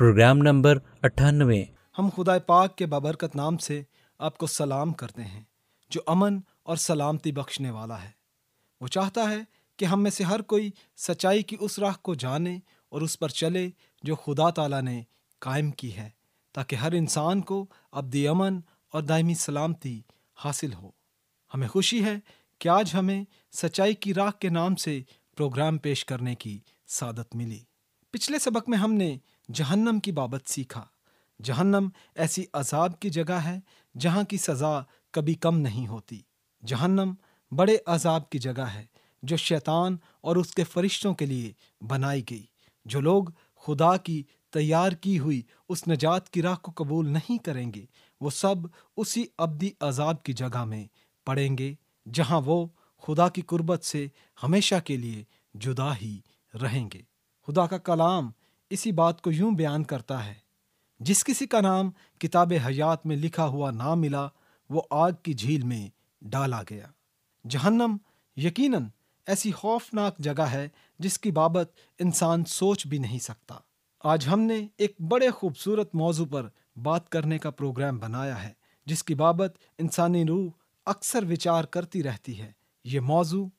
programme number अट्ठानवे हम खुदा पाक के बाबरकत नाम से आपको सलाम करते हैं जो अमन और सलामती बख्शने वाला है वो चाहता है कि हम में से हर कोई सच्चाई की उस राह को जाने और उस पर चले जो खुदा ताला ने कायम की है ताकि हर इंसान को अबदी अमन और दायमी सलामती हासिल हो हमें खुशी है कि आज हमें सच्चाई की राह के नाम से प्रोग्राम पेश करने की सादत मिली पिछले सबक में हमने जहन्नम की बाबत सीखा जहन्नम ऐसी अजाब की जगह है जहाँ की सज़ा कभी कम नहीं होती जहन्नम बड़े अजाब की जगह है जो शैतान और उसके फरिश्तों के लिए बनाई गई जो लोग खुदा की तैयार की हुई उस नजात की राह को कबूल नहीं करेंगे वो सब उसी अब्दी अजाब की जगह में पड़ेंगे जहाँ वो खुदा की कुर्बत से हमेशा के लिए जुदा ही रहेंगे खुदा का कलाम इसी बात को यूं बयान करता है जिस किसी का नाम किताब हयात में लिखा हुआ ना मिला वो आग की झील में डाला गया जहन्नम यकीनन ऐसी खौफनाक जगह है जिसकी बाबत इंसान सोच भी नहीं सकता आज हमने एक बड़े खूबसूरत मौजू पर बात करने का प्रोग्राम बनाया है जिसकी बाबत इंसानी रूह अक्सर विचार करती रहती है ये मौजू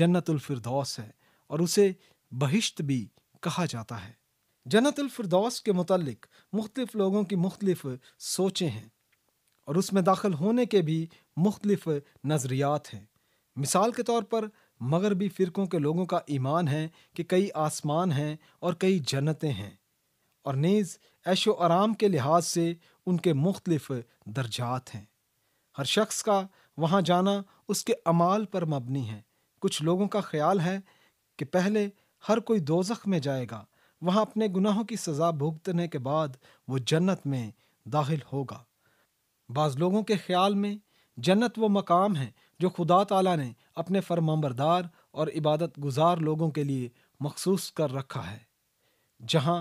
जन्नतुल्फरदौस है और उसे बहिश्त भी कहा जाता है अलफरदौस के मतलब मुख्तलिफ़ लोगों की मुख्तलिफ सोचें हैं और उसमें दाखिल होने के भी मुख्तलिफ नज़रियात हैं मिसाल के तौर पर मगरबी फ़िरक़ों के लोगों का ईमान है कि कई आसमान हैं और कई जन्नतें हैं और नीज़ ऐशो आराम के लिहाज से उनके मुख्तलिफ दर्जात हैं हर शख्स का वहाँ जाना उसके अमाल पर मबनी है कुछ लोगों का ख्याल है कि पहले हर कोई दोजख में जाएगा वहां अपने गुनाहों की सजा भुगतने के बाद वो जन्नत में दाखिल होगा बाज लोगों के ख्याल में जन्नत वो मकाम है जो खुदा तला ने अपने फरमाबरदार और इबादत गुजार लोगों के लिए मखसूस कर रखा है जहाँ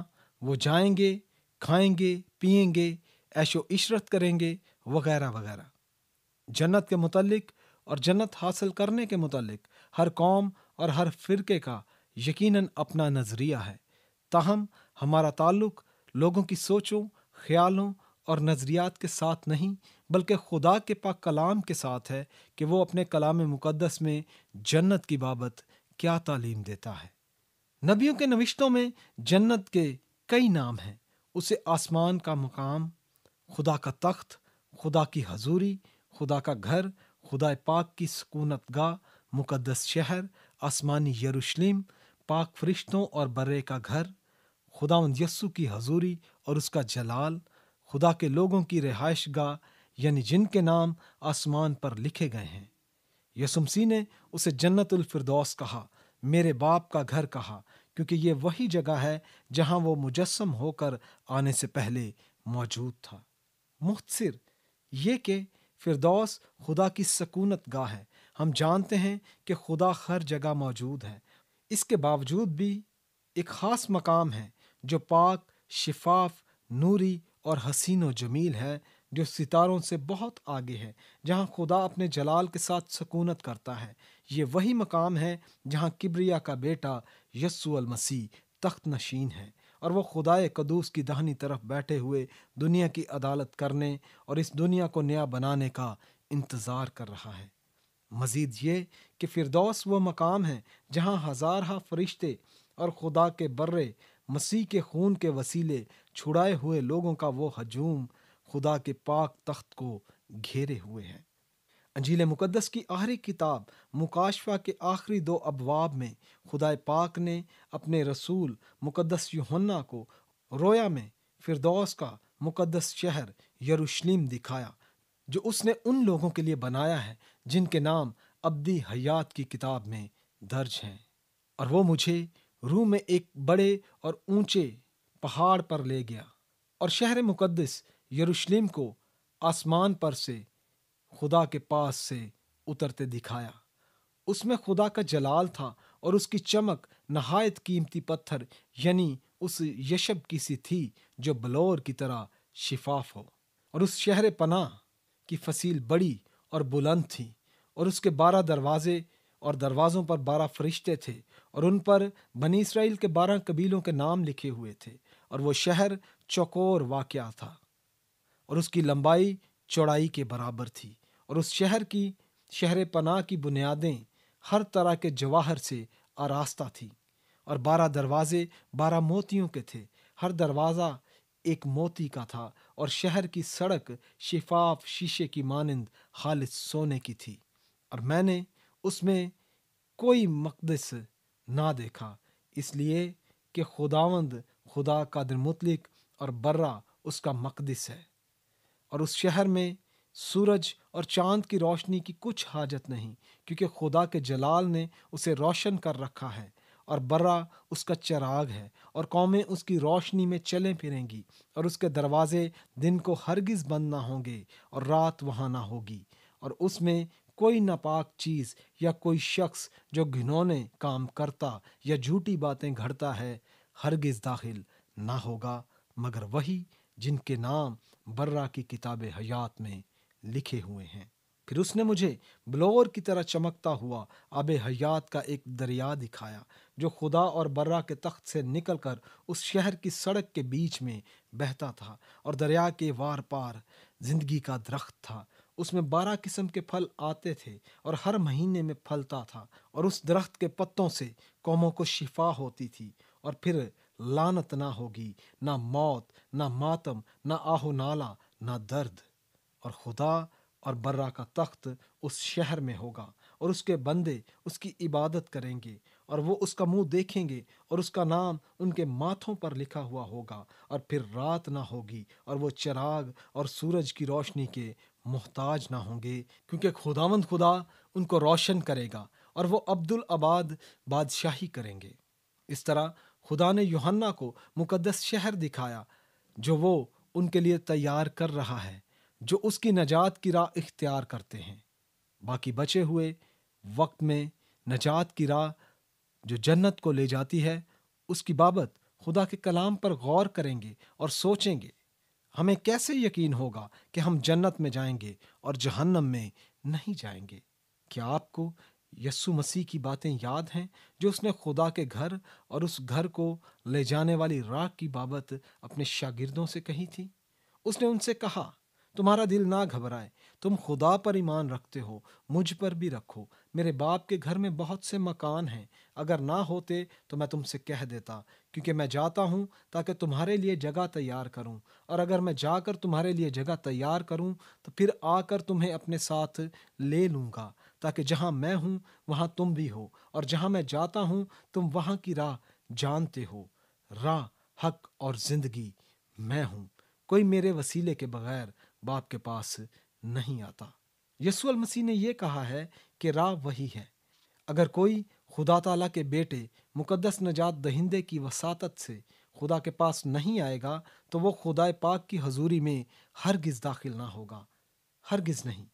वो जाएंगे खाएंगे पिएंगे ऐशो इशरत करेंगे वगैरह वगैरह जन्नत के मतलब और जन्नत हासिल करने के मुतलक हर कौम और हर फ़िरके का यकीनन अपना नज़रिया है ताहम हमारा ताल्लुक लोगों की सोचों ख्यालों और नज़रियात के साथ नहीं बल्कि खुदा के पाक कलाम के साथ है कि वो अपने कलाम मुक़दस में जन्नत की बाबत क्या तालीम देता है नबियों के नविश्तों में जन्नत के कई नाम हैं उसे आसमान का मकाम खुदा का तख्त खुदा की हजूरी खुदा का घर खुदा पाक की सकूनत गाह मुकदस शहर आसमानी यरूशलेम पाक फरिश्तों और बर्रे का घर खुदावन यस्सु की हजूरी और उसका जलाल खुदा के लोगों की रिहाइश गाह यानी जिनके नाम आसमान पर लिखे गए हैं यसुमसी ने उसे जन्नतफरदौस कहा मेरे बाप का घर कहा क्योंकि ये वही जगह है जहां वो मुजस्म होकर आने से पहले मौजूद था मुख्तर ये कि फिरदौस खुदा की सकूनत गाह है हम जानते हैं कि खुदा हर जगह मौजूद है इसके बावजूद भी एक ख़ास मकाम है जो पाक शिफाफ नूरी और हसीन व जमील है जो सितारों से बहुत आगे है जहाँ खुदा अपने जलाल के साथ सकूनत करता है ये वही मकाम है जहाँ किब्रिया का बेटा यस्सु मसीह तख्त नशीन है और वो खुदाए कदूस की दाहनी तरफ बैठे हुए दुनिया की अदालत करने और इस दुनिया को नया बनाने का इंतज़ार कर रहा है मज़ीद ये कि फिरदौस वो मकाम है जहाँ हज़ारहा फरिश्ते और खुदा के बर्रे मसीह के खून के वसीले छुड़ाए हुए लोगों का वो हजूम खुदा के पाक तख्त को घेरे हुए हैं अंजील मुकदस की आखिरी किताब मुकाशवा के आखिरी दो अबवाब में खुदा पाक ने अपने रसूल मुकदस यूहन्ना को रोया में फिरदौस का मुकदस शहर यरूशलेम दिखाया जो उसने उन लोगों के लिए बनाया है जिनके नाम अब्दी हयात की किताब में दर्ज हैं और वो मुझे रूह में एक बड़े और ऊंचे पहाड़ पर ले गया और शहर मुकद्दस यरूशलेम को आसमान पर से खुदा के पास से उतरते दिखाया उसमें खुदा का जलाल था और उसकी चमक नहायत कीमती पत्थर यानी उस यशब की सी थी जो बलौर की तरह शिफाफ हो और उस शहर पनाह की फसील बड़ी और बुलंद थी और उसके बारह दरवाजे और दरवाज़ों पर बारह फरिश्ते थे और उन पर बनी इसराइल के बारह कबीलों के नाम लिखे हुए थे और वो शहर चौकोर वाक़ था और उसकी लंबाई चौड़ाई के बराबर थी और उस शहर की शहर पनाह की बुनियादें हर तरह के जवाहर से आरास्ता थी और बारह दरवाजे बारह मोतियों के थे हर दरवाज़ा एक मोती का था और शहर की सड़क शिफाफ शीशे की मानंद खालिद सोने की थी और मैंने उसमें कोई मकदस ना देखा इसलिए कि खुदावंद खुदा कादिर मुतलिक और बर्रा उसका मकदस है और उस शहर में सूरज और चांद की रोशनी की कुछ हाजत नहीं क्योंकि खुदा के जलाल ने उसे रोशन कर रखा है और बर्रा उसका चिराग है और कौमें उसकी रोशनी में चलें फिरेंगी और उसके दरवाज़े दिन को हरगिज़ बंद ना होंगे और रात वहाँ ना होगी और उसमें कोई नापाक चीज़ या कोई शख्स जो घिनौने काम करता या झूठी बातें घड़ता है हरगिज़ दाखिल ना होगा मगर वही जिनके नाम बर्रा की किताब हयात में लिखे हुए हैं फिर उसने मुझे ब्लोअर की तरह चमकता हुआ आब हयात का एक दरिया दिखाया जो खुदा और बर्रा के तख्त से निकल कर उस शहर की सड़क के बीच में बहता था और दरिया के वार पार जिंदगी का दरख्त था उसमें बारह किस्म के फल आते थे और हर महीने में फलता था और उस दरख्त के पत्तों से कौमों को शिफा होती थी और फिर लानत ना होगी ना मौत ना मातम ना आहो नाला ना दर्द और खुदा और बर्रा का तख्त उस शहर में होगा और उसके बंदे उसकी इबादत करेंगे और वो उसका मुंह देखेंगे और उसका नाम उनके माथों पर लिखा हुआ होगा और फिर रात ना होगी और वो चिराग और सूरज की रोशनी के मोहताज ना होंगे क्योंकि खुदावंद खुदा उनको रोशन करेगा और वो अब्दुल आबाद बादशाही करेंगे इस तरह खुदा ने योहन्ना को मुकदस शहर दिखाया जो वो उनके लिए तैयार कर रहा है जो उसकी नजात की राह इख्तियार करते हैं बाकी बचे हुए वक्त में नजात की राह जो जन्नत को ले जाती है उसकी बाबत खुदा के कलाम पर गौर करेंगे और सोचेंगे हमें कैसे यकीन होगा कि हम जन्नत में जाएंगे और जहन्नम में नहीं जाएंगे क्या आपको यस्सु मसीह की बातें याद हैं जो उसने खुदा के घर और उस घर को ले जाने वाली राग की बाबत अपने शागिर्दों से कही थी उसने उनसे कहा तुम्हारा दिल ना घबराए तुम खुदा पर ईमान रखते हो मुझ पर भी रखो मेरे बाप के घर में बहुत से मकान हैं अगर ना होते तो मैं तुमसे कह देता क्योंकि मैं जाता हूँ ताकि तुम्हारे लिए जगह तैयार करूँ और अगर मैं जाकर तुम्हारे लिए जगह तैयार करूँ तो फिर आकर तुम्हें अपने साथ ले लूँगा ताकि जहाँ मैं हूँ वहाँ तुम भी हो और जहाँ मैं जाता हूँ तुम वहाँ की राह जानते हो राह हक और जिंदगी मैं हूँ कोई मेरे वसीले के बगैर बाप के पास नहीं आता यसुअल मसीह ने यह कहा है कि राह वही है अगर कोई खुदा तला के बेटे मुकदस नजात दहिंदे की वसात से खुदा के पास नहीं आएगा तो वो खुदा पाक की हजूरी में हरगिज़ दाखिल ना होगा हरगिज़ नहीं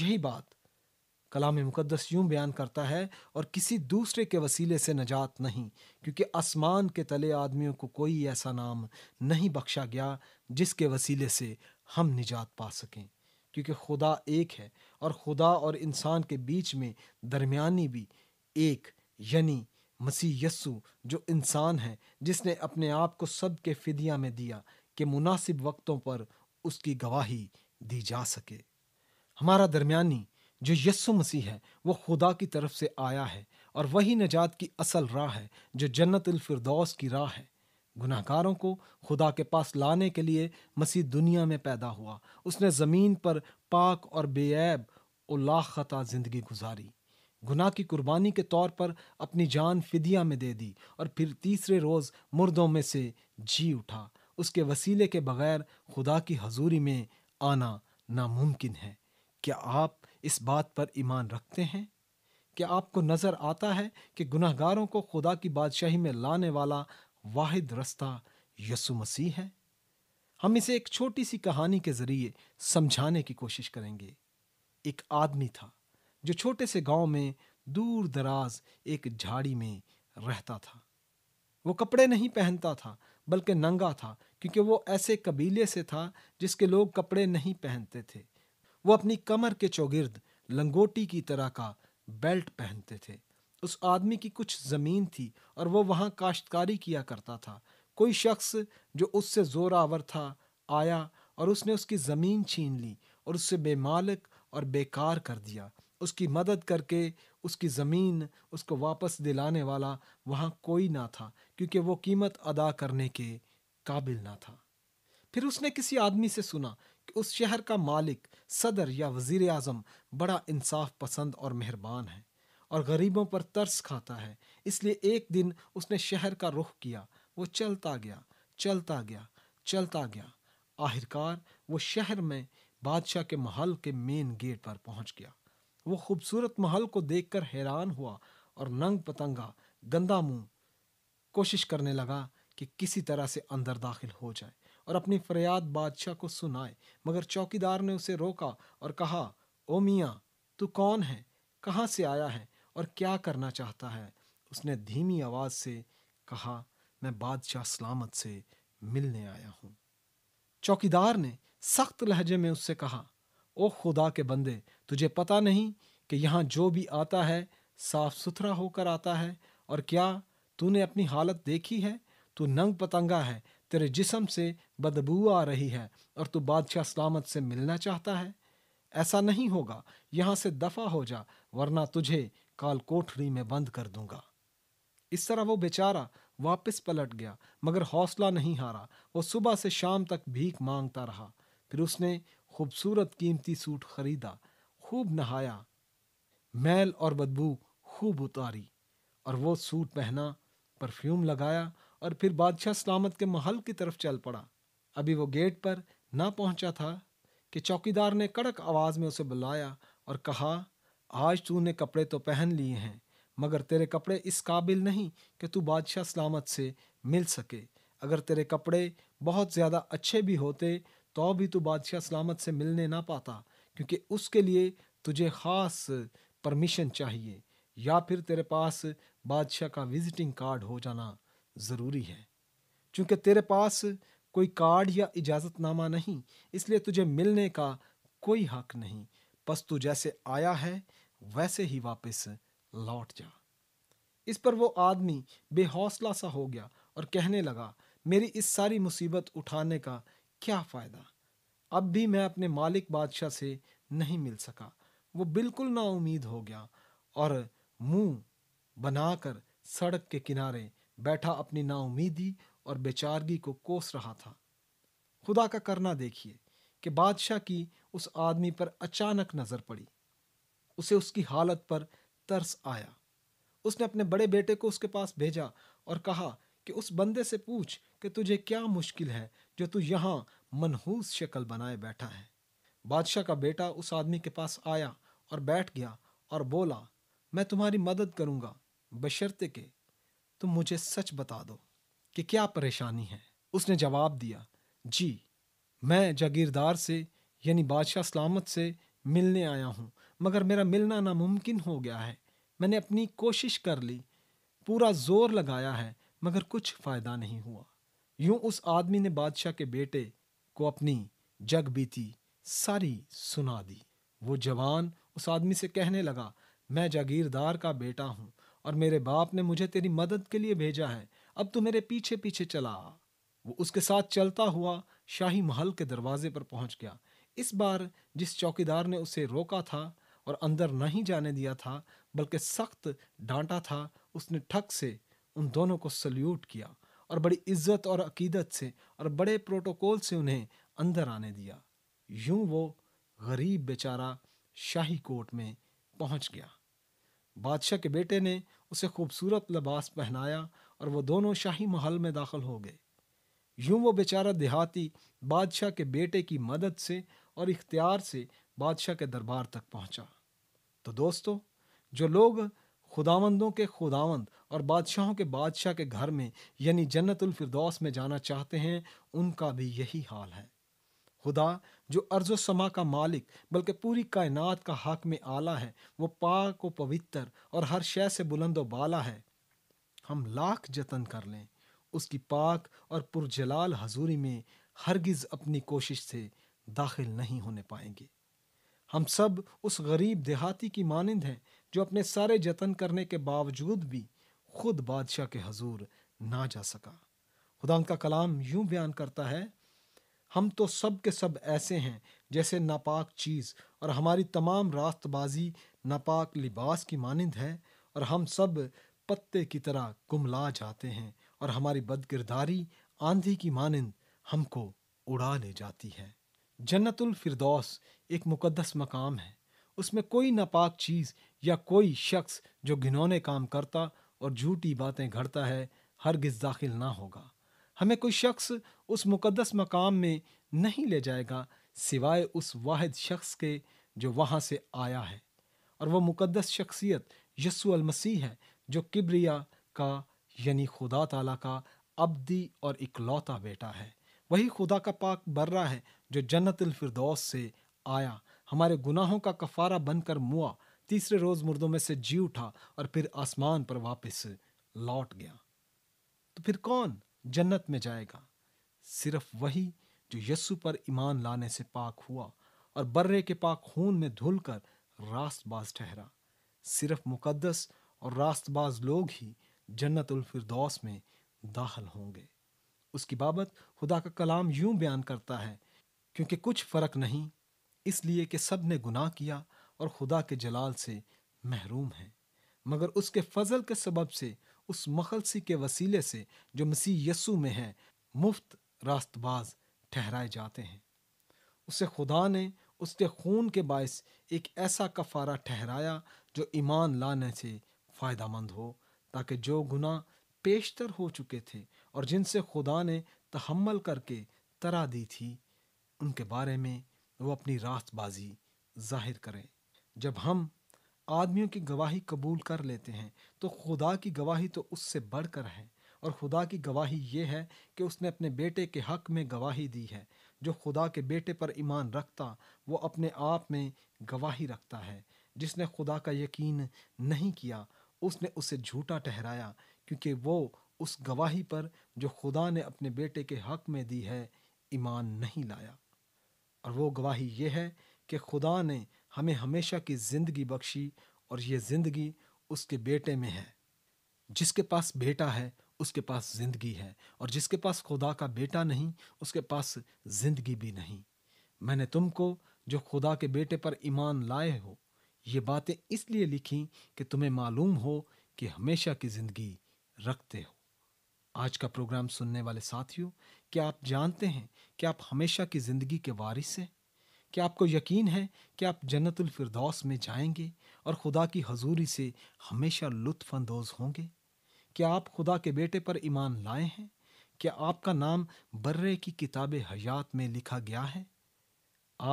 यही बात कलाम मुकदस यूं बयान करता है और किसी दूसरे के वसीले से नजात नहीं क्योंकि आसमान के तले आदमियों को कोई ऐसा नाम नहीं बख्शा गया जिसके वसीले से हम निजात पा सकें क्योंकि खुदा एक है और खुदा और इंसान के बीच में दरमियानी भी एक यानी मसीह यस्सु जो इंसान है जिसने अपने आप को सब के फिदिया में दिया कि मुनासिब वक्तों पर उसकी गवाही दी जा सके हमारा दरमियानी जो यस्सु मसीह है वो खुदा की तरफ से आया है और वही नजात की असल राह है जो जन्नत फिरदौस की राह है गुनाहगारों को खुदा के पास लाने के लिए मसीह दुनिया में पैदा हुआ उसने ज़मीन पर पाक और बेऐब उल्लाखता ज़िंदगी गुजारी गुनाह की कुर्बानी के तौर पर अपनी जान फिदिया में दे दी और फिर तीसरे रोज़ मुर्दों में से जी उठा उसके वसीले के बगैर खुदा की हजूरी में आना नामुमकिन है क्या आप इस बात पर ईमान रखते हैं क्या आपको नज़र आता है कि गुनाहगारों को खुदा की बादशाही में लाने वाला वाहिद रास्ता यसु मसीह है हम इसे एक छोटी सी कहानी के जरिए समझाने की कोशिश करेंगे एक आदमी था जो छोटे से गांव में दूर दराज एक झाड़ी में रहता था वो कपड़े नहीं पहनता था बल्कि नंगा था क्योंकि वो ऐसे कबीले से था जिसके लोग कपड़े नहीं पहनते थे वो अपनी कमर के चौगिर्द लंगोटी की तरह का बेल्ट पहनते थे उस आदमी की कुछ ज़मीन थी और वह वहाँ काश्तकारी किया करता था कोई शख्स जो उससे जोरावर था आया और उसने उसकी ज़मीन छीन ली और उससे बेमालक और बेकार कर दिया उसकी मदद करके उसकी ज़मीन उसको वापस दिलाने वाला वहाँ कोई ना था क्योंकि वो कीमत अदा करने के काबिल ना था फिर उसने किसी आदमी से सुना कि उस शहर का मालिक सदर या वज़ी अजम बड़ा इंसाफ पसंद और मेहरबान है और गरीबों पर तरस खाता है इसलिए एक दिन उसने शहर का रुख किया वो चलता गया चलता गया चलता गया आखिरकार वो शहर में बादशाह के महल के मेन गेट पर पहुंच गया वो खूबसूरत महल को देखकर हैरान हुआ और नंग पतंगा गंदा मुंह कोशिश करने लगा कि किसी तरह से अंदर दाखिल हो जाए और अपनी फरियाद बादशाह को सुनाए मगर चौकीदार ने उसे रोका और कहा ओ मियाँ तू कौन है कहाँ से आया है और क्या करना चाहता है उसने धीमी आवाज़ से कहा मैं बादशाह सलामत से मिलने आया हूं चौकीदार ने सख्त लहजे में उससे कहा ओ खुदा के बंदे तुझे पता नहीं कि यहां जो भी आता है साफ सुथरा होकर आता है और क्या तूने अपनी हालत देखी है तू नंग पतंगा है तेरे जिसम से बदबू आ रही है और तू बादशाह सलामत से मिलना चाहता है ऐसा नहीं होगा यहां से दफा हो जा वरना तुझे काल कोठरी में बंद कर दूंगा इस तरह वो बेचारा वापस पलट गया मगर हौसला नहीं हारा वो सुबह से शाम तक भीख मांगता रहा फिर उसने खूबसूरत कीमती सूट खरीदा खूब नहाया मैल और बदबू खूब उतारी और वो सूट पहना परफ्यूम लगाया और फिर बादशाह सलामत के महल की तरफ चल पड़ा अभी वो गेट पर ना पहुंचा था कि चौकीदार ने कड़क आवाज़ में उसे बुलाया और कहा आज तूने कपड़े तो पहन लिए हैं मगर तेरे कपड़े इस काबिल नहीं कि तू बादशाह सलामत से मिल सके अगर तेरे कपड़े बहुत ज़्यादा अच्छे भी होते तो भी तू बादशाह सलामत से मिलने ना पाता क्योंकि उसके लिए तुझे ख़ास परमिशन चाहिए या फिर तेरे पास बादशाह का विज़िटिंग कार्ड हो जाना ज़रूरी है चूँकि तेरे पास कोई कार्ड या इजाज़तनामा नहीं इसलिए तुझे मिलने का कोई हक नहीं बस तू जैसे आया है वैसे ही वापस लौट जा इस पर वो आदमी बेहौसला सा हो गया और कहने लगा मेरी इस सारी मुसीबत उठाने का क्या फ़ायदा अब भी मैं अपने मालिक बादशाह से नहीं मिल सका वो बिल्कुल नाउमीद हो गया और मुंह बनाकर सड़क के किनारे बैठा अपनी नाउमीदी और बेचारगी को कोस रहा था खुदा का करना देखिए कि बादशाह की उस आदमी पर अचानक नज़र पड़ी उसे उसकी हालत पर तरस आया उसने अपने बड़े बेटे को उसके पास भेजा और कहा कि उस बंदे से पूछ कि तुझे क्या मुश्किल है जो तू यहाँ मनहूस शक्ल बनाए बैठा है बादशाह का बेटा उस आदमी के पास आया और बैठ गया और बोला मैं तुम्हारी मदद करूँगा बशर्ते के तुम मुझे सच बता दो कि क्या परेशानी है उसने जवाब दिया जी मैं जागीरदार से यानी बादशाह सलामत से मिलने आया हूँ मगर मेरा मिलना नामुमकिन हो गया है मैंने अपनी कोशिश कर ली पूरा जोर लगाया है मगर कुछ फ़ायदा नहीं हुआ यूं उस आदमी ने बादशाह के बेटे को अपनी जग बीती सारी सुना दी वो जवान उस आदमी से कहने लगा मैं जागीरदार का बेटा हूँ और मेरे बाप ने मुझे तेरी मदद के लिए भेजा है अब तू मेरे पीछे पीछे चला वो उसके साथ चलता हुआ शाही महल के दरवाजे पर पहुंच गया इस बार जिस चौकीदार ने उसे रोका था और अंदर नहीं जाने दिया था बल्कि सख्त डांटा था उसने ठग से उन दोनों को सल्यूट किया और बड़ी इज्जत और अकीदत से और बड़े प्रोटोकॉल से उन्हें अंदर आने दिया यूं वो गरीब बेचारा शाही कोट में पहुंच गया बादशाह के बेटे ने उसे खूबसूरत लिबास पहनाया और वो दोनों शाही महल में दाखिल हो गए यूं वो बेचारा देहाती बादशाह के बेटे की मदद से और इख्तियार से बादशाह के दरबार तक पहुंचा तो दोस्तों जो लोग खुदावंदों के खुदावंद और बादशाहों के बादशाह के घर में यानी जन्नतफरदौस में जाना चाहते हैं उनका भी यही हाल है खुदा जो अर्जो समा का मालिक बल्कि पूरी कायनात का हक में आला है वो पाक व पवित्र और हर शय से बुलंद व बाला है हम लाख जतन कर लें उसकी पाक और पुरजलाल हजूरी में हरगिज़ अपनी कोशिश से दाखिल नहीं होने पाएंगे हम सब उस गरीब देहाती की मानंद हैं जो अपने सारे जतन करने के बावजूद भी खुद बादशाह के हजूर ना जा सका खुदा उनका कलाम यूं बयान करता है हम तो सब के सब ऐसे हैं जैसे नापाक चीज़ और हमारी तमाम रास्तबाजी नापाक लिबास की मानंद है और हम सब पत्ते की तरह गुमला जाते हैं और हमारी बदकिरदारी आंधी की मानंद हमको उड़ा ले जाती है जन्नतुल फिरदौस एक मुकद्दस मकाम है उसमें कोई नापाक चीज़ या कोई शख्स जो घिनौने काम करता और झूठी बातें घड़ता है हरगिज दाखिल ना होगा हमें कोई शख्स उस मुकद्दस मकाम में नहीं ले जाएगा सिवाय उस वाहिद शख्स के जो वहाँ से आया है और वह मुकद्दस शख्सियत अल मसीह है जो किब्रिया का यानी खुदा ताला का अब्दी और इकलौता बेटा है वही खुदा का पाक बर्रा है जो जन्नत फिरदौस से आया हमारे गुनाहों का कफारा बनकर मुआ तीसरे रोज मुर्दों में से जी उठा और फिर आसमान पर वापस लौट गया तो फिर कौन जन्नत में जाएगा सिर्फ वही जो यस्सु पर ईमान लाने से पाक हुआ और बर्रे के पाक खून में धुलकर रास्तबाज ठहरा सिर्फ मुकद्दस और रास्तबाज लोग ही जन्नत फिरदौस में दाखिल होंगे उसकी बाबत खुदा का कलाम यूं बयान करता है क्योंकि कुछ फर्क नहीं इसलिए कि सब ने गुनाह किया और खुदा के जलाल से महरूम है मगर उसके फजल के सबब से उस मखलसी के वसीले से जो मसीह यसू में है मुफ्त रास्तबाज ठहराए जाते हैं उसे खुदा ने उसके खून के बायस एक ऐसा कफारा ठहराया जो ईमान लाने से फ़ायदा मंद हो ताकि जो गुनाह पेशतर हो चुके थे और जिनसे खुदा ने तहमल करके तरा दी थी उनके बारे में वो अपनी रास्तबाजी जाहिर करें जब हम आदमियों की गवाही कबूल कर लेते हैं तो खुदा की गवाही तो उससे बढ़कर है और खुदा की गवाही ये है कि उसने अपने बेटे के हक में गवाही दी है जो खुदा के बेटे पर ईमान रखता वो अपने आप में गवाही रखता है जिसने खुदा का यकीन नहीं किया उसने उसे झूठा ठहराया क्योंकि वो उस गवाही पर जो खुदा ने अपने बेटे के हक में दी है ईमान नहीं लाया और वो गवाही ये है कि खुदा ने हमें हमेशा की ज़िंदगी बख्शी और ये ज़िंदगी उसके बेटे में है जिसके पास बेटा है उसके पास ज़िंदगी है और जिसके पास खुदा का बेटा नहीं उसके पास ज़िंदगी भी नहीं मैंने तुमको जो खुदा के बेटे पर ईमान लाए हो ये बातें इसलिए लिखी कि तुम्हें मालूम हो कि हमेशा की ज़िंदगी रखते हो आज का प्रोग्राम सुनने वाले साथियों क्या आप जानते हैं कि आप हमेशा की ज़िंदगी के वारिस हैं क्या आपको यकीन है कि आप जन्नतुल फिरदौस में जाएंगे और खुदा की हजूरी से हमेशा लुत्फानंदोज होंगे क्या आप खुदा के बेटे पर ईमान लाए हैं क्या आपका नाम बर्रे की किताब हयात में लिखा गया है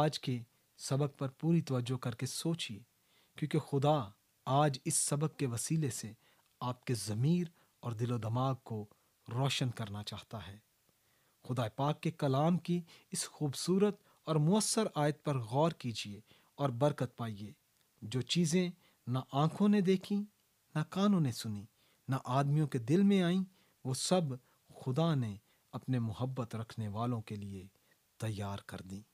आज के सबक पर पूरी तवज्जो करके सोचिए क्योंकि खुदा आज इस सबक के वसीले से आपके ज़मीर और दिलो दमाग को रोशन करना चाहता है खुदा पाक के कलाम की इस खूबसूरत और मवसर आयत पर गौर कीजिए और बरकत पाइए जो चीज़ें ना आँखों ने देखी ना कानों ने सुनी ना आदमियों के दिल में आईं वो सब खुदा ने अपने मोहब्बत रखने वालों के लिए तैयार कर दी